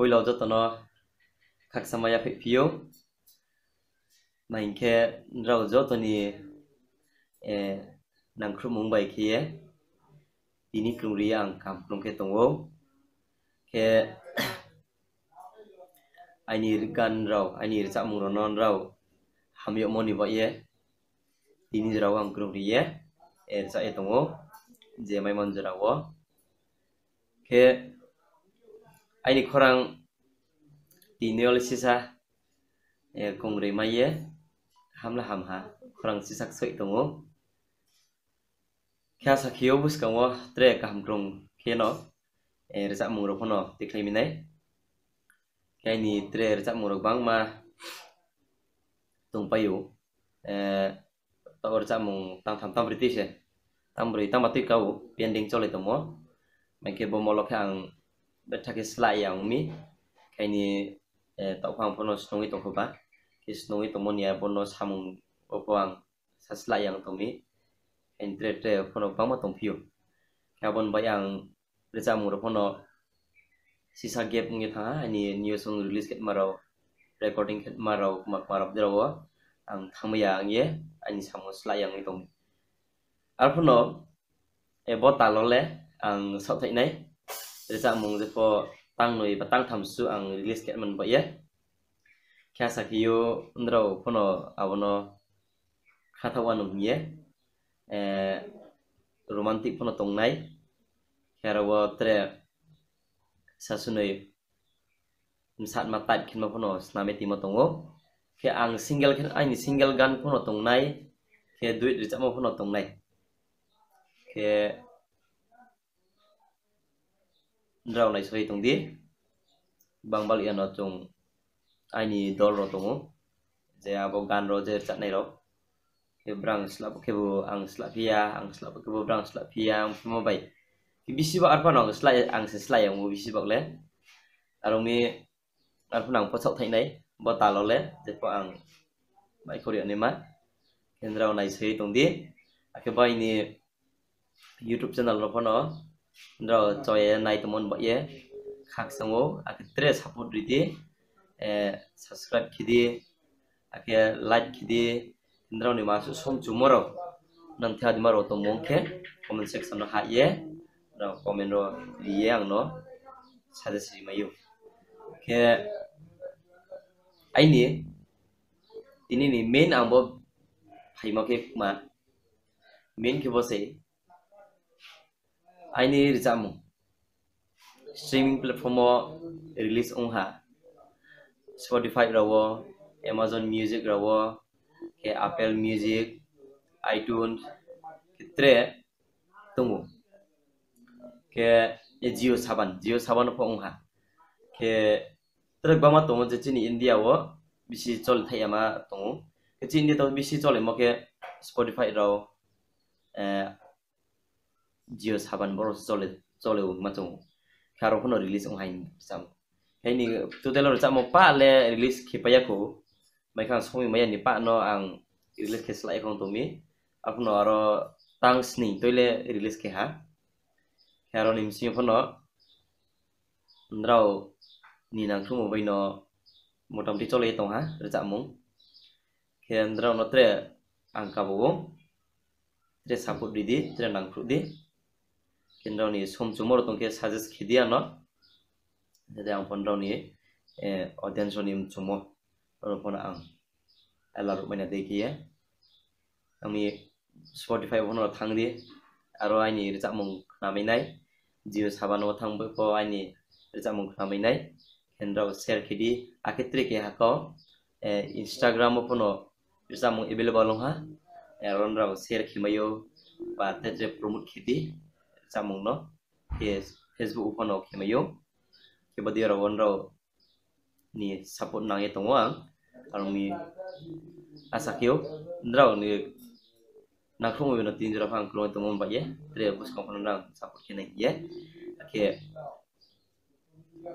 hoi jatana khaksamaya phio naingkhe rao jotoni e nangkhru mumbai khie ini riang ang kru ke tongo ke ainir kan rao ainir non rau, rao hamyo moni ba ye ini rao ang kru ye er sa tongo je mai wo ke aini korang dinol sisa ya eh, kongre maye hamla hamha korang sisak soi tongo kya sakhiyo bus kango tre ka hamkrong keno e eh, resa mungro kono tiklimine minai kya tre resa mungro bang ma tungpayu e eh, tawar resa mung tang tam tam british e tam bri tam batik kau pending chole tongo mengke bomolok yang betake sla ya umi kaini eh, tokpang pono snungi tongkoba ki snungi tomoni ya pono samung opang sasla yang tomi entre tre pono pamo tompio kabon bayang reza muro pono sisa gap ngi thanga ani new song release ket maro recording ket maro kumak maro dirawa ang thamya ang ye ani samung sla yang ni tomi e ang sau thai resa mung po tang noi patang tang su ang list ket man ba ya kya sa ndro pono abono khatha wanum ye e eh, romantic pono tong nai kya wa tre sasunoi msat matat type kin pono sname ti tongo kya ang single kin ai ni single gun pono tong nai kya duit resa ma pono tong nai kya ndraw nai sai tong di bangbal ian no chung ni dol ro tongo je abo gan ro je chat nai ro ke brang slap ke bo ang slapia ang slap ke bo brang slapia ang mo bai ki bisi ba arpa no slai ang se slai ang mo bisi ba le arong mi arpa nong pochau thai nai bo ta lo le je po ang bai khori ani ma kendraw nai sai tong di ake bai ni youtube channel ro no ᱫᱨᱚ ᱪᱚᱭᱮ ᱱᱟᱭ ᱛᱚᱢᱚᱱ ᱵᱚᱭᱮ khak songo ake tre support rite subscribe khidi ake like khidi indra ni masu som jumoro nanti thya di maro to mongke komen section no hak ye ra komen ro ye ang no sade sri mayu ke aini ini ni main ambo phaima ke ma main ke bose আইনি ৰিজামু streaming প্লেটফৰ্মত release অংহা Spotify ৰ'ব Amazon Music ৰ'ব কে apple music আইটুন ক্ষেত্ৰে দঙ কে জিঅ' চাবান জিঅ' চাবানৰ অংহা কে বামা দঙ যে চিনি ইণ্ডিয়াও বেছি চলি থাকে আমাৰ দঙ কে চিনি বেছি চলে মোকে স্পটিফাই ৰ jio saban bor sole sole macam karo kuno rilis on hain sam ini tu telor sama pa le rilis kipayaku mereka semua maya ni pa no ang rilis ke selai kong tumi aku no aro tangs ni tu le rilis ke ha karo nim sing pono ndrau ni nang sumo bai no motam ti chole tong ha rejak mung khen no tre angka bobong tre saput di tre nang di কেন্দ্রাও নিয়ে সমসুমর তোমাকে সাজেস্ট খেয়ে দিয়া নাতে আমরাও নিয়ে অডিয়েন্স নিম চুম রকম আং এলার মানে দেখিয়ে আমি স্পটিফাই ফোন থাং দিয়ে আর আইনি রেজাব মুং খামে নাই জিও সাবান থাকবে আইনি রেজাব মুং খামে নাই কেন্দ্রাও শেয়ার খেদি আক্ষেত্রে কে হাক ইনস্টাগ্রাম ফোন রেজাব মুং এভেলেবল হা এর শেয়ার খেমাইও বা তাদের প্রমোট খেদি samungno yes facebook upano kemayo kebadi rawon raw ni support nang etong ang mi ni asakyo raw ni nakrong yo na tin jara phang klong etong ba ye tre bus kong phang nang support kene ye ke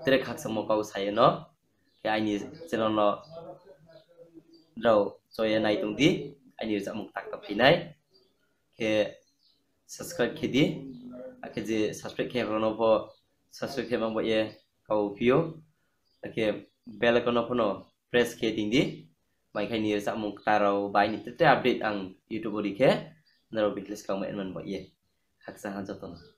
tre khak samo pau saye no ke ai ni raw no draw soye nai tong di ai ni zamuk tak tak nai, ke subscribe khedi akaje subscribe ke no po subscribe ke mangbo ye kau pio ake bell icon of no press ke ding di mai khai ni sa mong tarau bai ni tete update ang youtube ri ke naro bitlis kau ma en man bo ye haksa han jotona